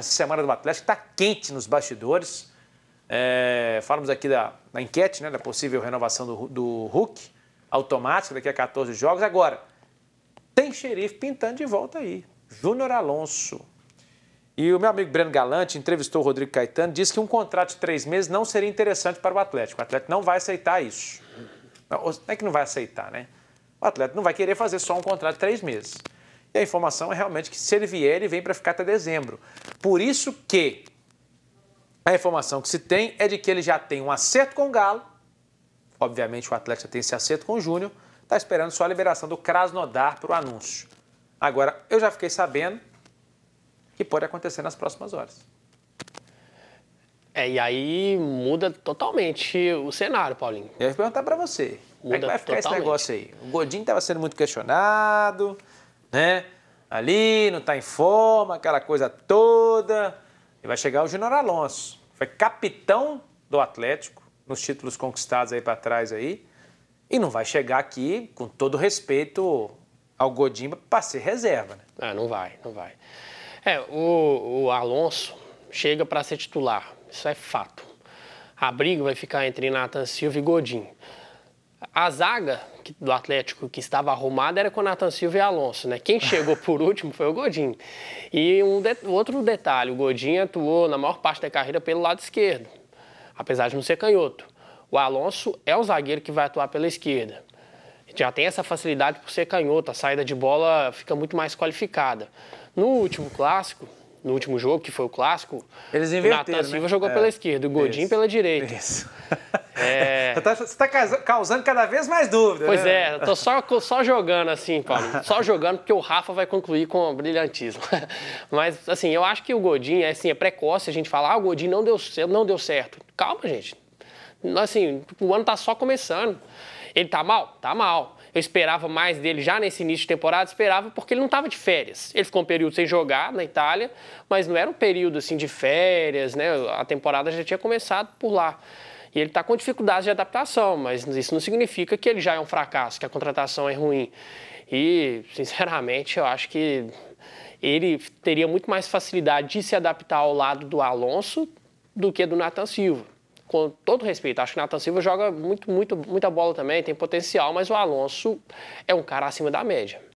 essa semana do Atlético está quente nos bastidores. É, falamos aqui da, da enquete, né, da possível renovação do, do Hulk, automática, daqui a 14 jogos. Agora, tem xerife pintando de volta aí. Júnior Alonso. E o meu amigo Breno Galante entrevistou o Rodrigo Caetano, disse que um contrato de três meses não seria interessante para o Atlético. O Atlético não vai aceitar isso. Não é que não vai aceitar, né? O Atlético não vai querer fazer só um contrato de três meses. E a informação é realmente que se ele vier ele vem para ficar até dezembro. Por isso que a informação que se tem é de que ele já tem um acerto com o Galo, obviamente o já tem esse acerto com o Júnior, está esperando só a liberação do Krasnodar para o anúncio. Agora, eu já fiquei sabendo que pode acontecer nas próximas horas. É, e aí muda totalmente o cenário, Paulinho. Eu ia perguntar para você. Muda como é que vai ficar totalmente. esse negócio aí? O Godinho estava sendo muito questionado, né? Ali, não está em forma, aquela coisa toda. E vai chegar o Junior Alonso. Foi capitão do Atlético nos títulos conquistados aí para trás aí. E não vai chegar aqui, com todo respeito ao Godinho para ser reserva, né? Ah, não vai, não vai. É, o, o Alonso chega para ser titular. Isso é fato. A briga vai ficar entre Nathan Silva e Godinho. A zaga do Atlético que estava arrumada era com o Nathan Silva e Alonso, né? Quem chegou por último foi o Godinho. E um de... outro detalhe, o Godinho atuou na maior parte da carreira pelo lado esquerdo, apesar de não ser canhoto. O Alonso é o zagueiro que vai atuar pela esquerda. Já tem essa facilidade por ser canhoto, a saída de bola fica muito mais qualificada. No último clássico, no último jogo, que foi o clássico, Eles o Natan né? Silva né? jogou é. pela esquerda, o Godinho Isso. pela direita. Isso. É... É. Você está tá, tá causando cada vez mais dúvida. Pois né? é, estou só, só jogando assim, Paulo. Só jogando porque o Rafa vai concluir com brilhantismo. Mas, assim, eu acho que o Godinho, assim, é precoce a gente falar, ah, o Godinho não deu, não deu certo. Calma, gente. Assim, o ano está só começando. Ele tá mal? Tá mal. Eu esperava mais dele já nesse início de temporada, esperava porque ele não estava de férias. Ele ficou um período sem jogar na Itália, mas não era um período assim de férias, né? A temporada já tinha começado por lá. E ele está com dificuldades de adaptação, mas isso não significa que ele já é um fracasso, que a contratação é ruim. E, sinceramente, eu acho que ele teria muito mais facilidade de se adaptar ao lado do Alonso do que do Nathan Silva. Com todo respeito, acho que o Nathan Silva joga muito, muito, muita bola também, tem potencial, mas o Alonso é um cara acima da média.